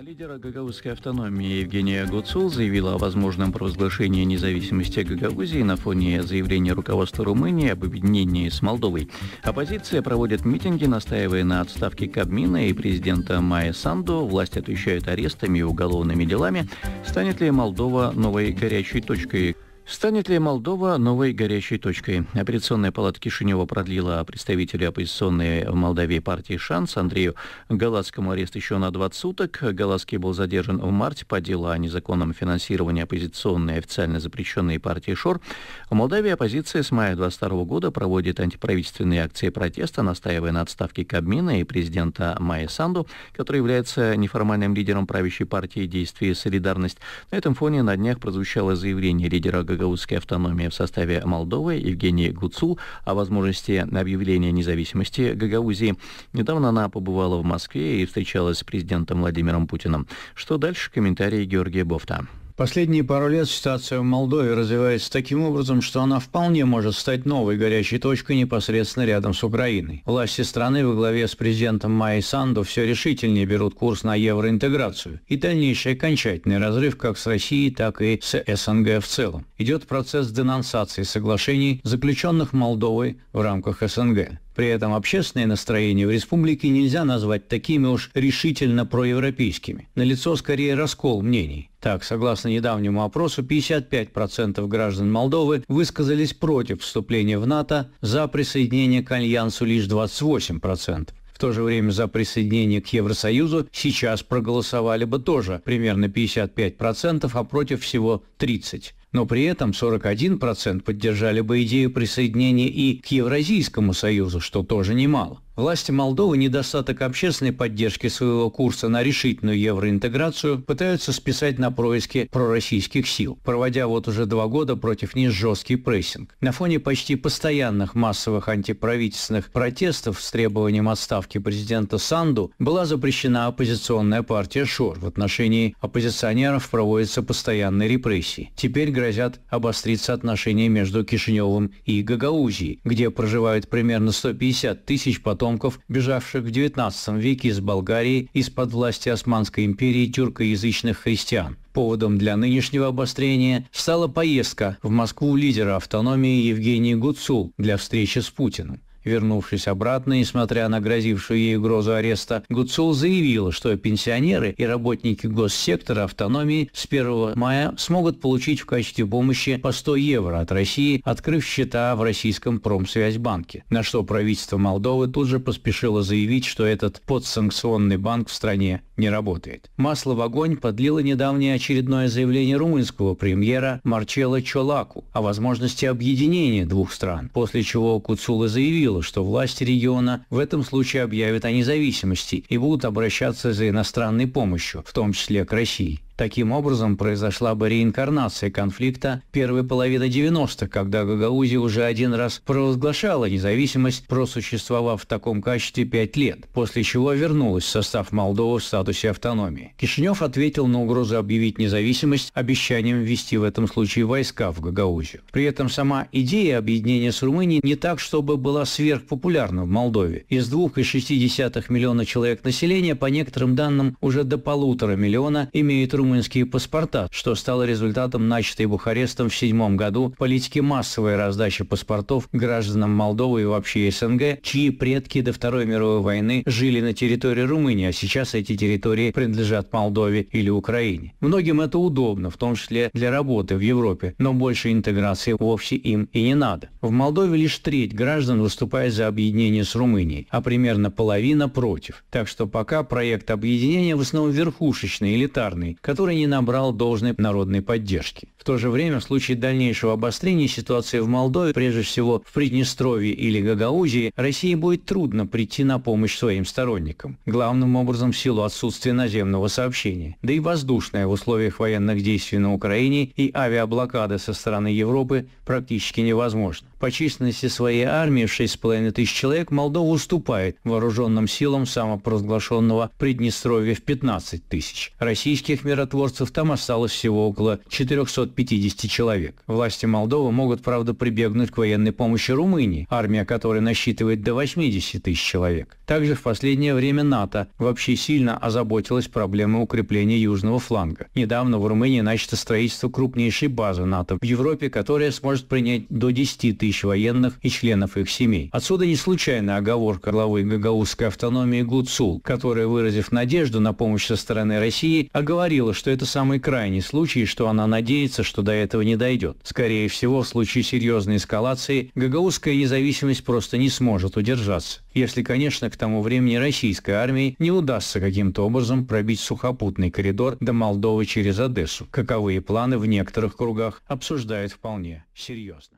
Лидера гагаузской автономии Евгения Гуцул заявила о возможном провозглашении независимости Гагаузии на фоне заявления руководства Румынии об объединении с Молдовой. Оппозиция проводит митинги, настаивая на отставке Кабмина и президента Майя Санду. Власть отвечает арестами и уголовными делами. Станет ли Молдова новой горячей точкой? Станет ли Молдова новой горячей точкой? Операционная палата Кишинева продлила представителя оппозиционной в Молдове партии «Шанс» Андрею Галацкому арест еще на 20 суток. Галацкий был задержан в марте по делу о незаконном финансировании оппозиционной официально запрещенной партии «Шор». В Молдавии оппозиция с мая 22 года проводит антиправительственные акции протеста, настаивая на отставке Кабмина и президента Майя Санду, который является неформальным лидером правящей партии действий «Солидарность». На этом фоне на днях прозвучало заявление лидера гагаузской автономии в составе Молдовы Евгений Гуцул о возможности объявления независимости Гагаузии. Недавно она побывала в Москве и встречалась с президентом Владимиром Путиным. Что дальше? Комментарии Георгия Бофта. Последние пару лет ситуация в Молдове развивается таким образом, что она вполне может стать новой горячей точкой непосредственно рядом с Украиной. Власти страны во главе с президентом Майей Санду все решительнее берут курс на евроинтеграцию и дальнейший окончательный разрыв как с Россией, так и с СНГ в целом. Идет процесс денонсации соглашений, заключенных Молдовой в рамках СНГ. При этом общественные настроения в республике нельзя назвать такими уж решительно проевропейскими. Налицо скорее раскол мнений. Так, согласно недавнему опросу, 55% граждан Молдовы высказались против вступления в НАТО, за присоединение к Альянсу лишь 28%. В то же время за присоединение к Евросоюзу сейчас проголосовали бы тоже примерно 55%, а против всего 30% но при этом 41% поддержали бы идею присоединения и к Евразийскому союзу, что тоже немало. Власти Молдовы недостаток общественной поддержки своего курса на решительную евроинтеграцию пытаются списать на происки пророссийских сил, проводя вот уже два года против них жесткий прессинг. На фоне почти постоянных массовых антиправительственных протестов с требованием отставки президента Санду была запрещена оппозиционная партия ШОР. В отношении оппозиционеров проводятся постоянные репрессии. Теперь грозят обостриться отношения между Кишиневым и Гагаузией, где проживают примерно 150 тысяч потом потомков, бежавших в XIX веке из Болгарии из-под власти Османской империи тюркоязычных христиан. Поводом для нынешнего обострения стала поездка в Москву лидера автономии Евгении Гуцул для встречи с Путиным. Вернувшись обратно, несмотря на грозившую ей угрозу ареста, Гуцул заявила, что пенсионеры и работники госсектора автономии с 1 мая смогут получить в качестве помощи по 100 евро от России, открыв счета в российском промсвязьбанке, на что правительство Молдовы тут же поспешило заявить, что этот подсанкционный банк в стране не работает. Масло в огонь подлило недавнее очередное заявление румынского премьера Марчела Чолаку о возможности объединения двух стран, после чего Куцула заявила, заявила, что власти региона в этом случае объявят о независимости и будут обращаться за иностранной помощью, в том числе к России. Таким образом, произошла бы реинкарнация конфликта первой половины 90-х, когда Гагаузия уже один раз провозглашала независимость, просуществовав в таком качестве пять лет, после чего вернулась в состав Молдовы в статусе автономии. Кишинев ответил на угрозу объявить независимость обещанием ввести в этом случае войска в Гагаузию. При этом сама идея объединения с Румынией не так, чтобы была сверхпопулярна в Молдове. Из 2,6 миллиона человек населения, по некоторым данным, уже до полутора миллиона имеют румынские румынские паспорта, что стало результатом начатой Бухарестом в седьмом году политики массовой раздачи паспортов гражданам Молдовы и вообще СНГ, чьи предки до Второй мировой войны жили на территории Румынии, а сейчас эти территории принадлежат Молдове или Украине. Многим это удобно, в том числе для работы в Европе, но больше интеграции вовсе им и не надо. В Молдове лишь треть граждан выступает за объединение с Румынией, а примерно половина против. Так что пока проект объединения в основном верхушечный, элитарный, который который не набрал должной народной поддержки. В то же время в случае дальнейшего обострения ситуации в Молдове, прежде всего в Приднестровье или Гагаузии, России будет трудно прийти на помощь своим сторонникам, главным образом в силу отсутствия наземного сообщения, да и воздушное в условиях военных действий на Украине и авиаблокады со стороны Европы практически невозможно. По численности своей армии в 6,5 тысяч человек Молдова уступает вооруженным силам самопровозглашенного Приднестровья в 15 тысяч. Российских миротворцев там осталось всего около 450 человек. Власти Молдовы могут, правда, прибегнуть к военной помощи Румынии, армия которой насчитывает до 80 тысяч человек. Также в последнее время НАТО вообще сильно озаботилась проблемой укрепления южного фланга. Недавно в Румынии начато строительство крупнейшей базы НАТО в Европе, которая сможет принять до 10 тысяч тысяч военных и членов их семей. Отсюда не случайно оговорка главы гагаузской автономии Гуцул, которая, выразив надежду на помощь со стороны России, оговорила, что это самый крайний случай, что она надеется, что до этого не дойдет. Скорее всего, в случае серьезной эскалации гагаузская независимость просто не сможет удержаться. Если, конечно, к тому времени российской армии не удастся каким-то образом пробить сухопутный коридор до Молдовы через Одессу, каковые планы в некоторых кругах обсуждают вполне серьезно.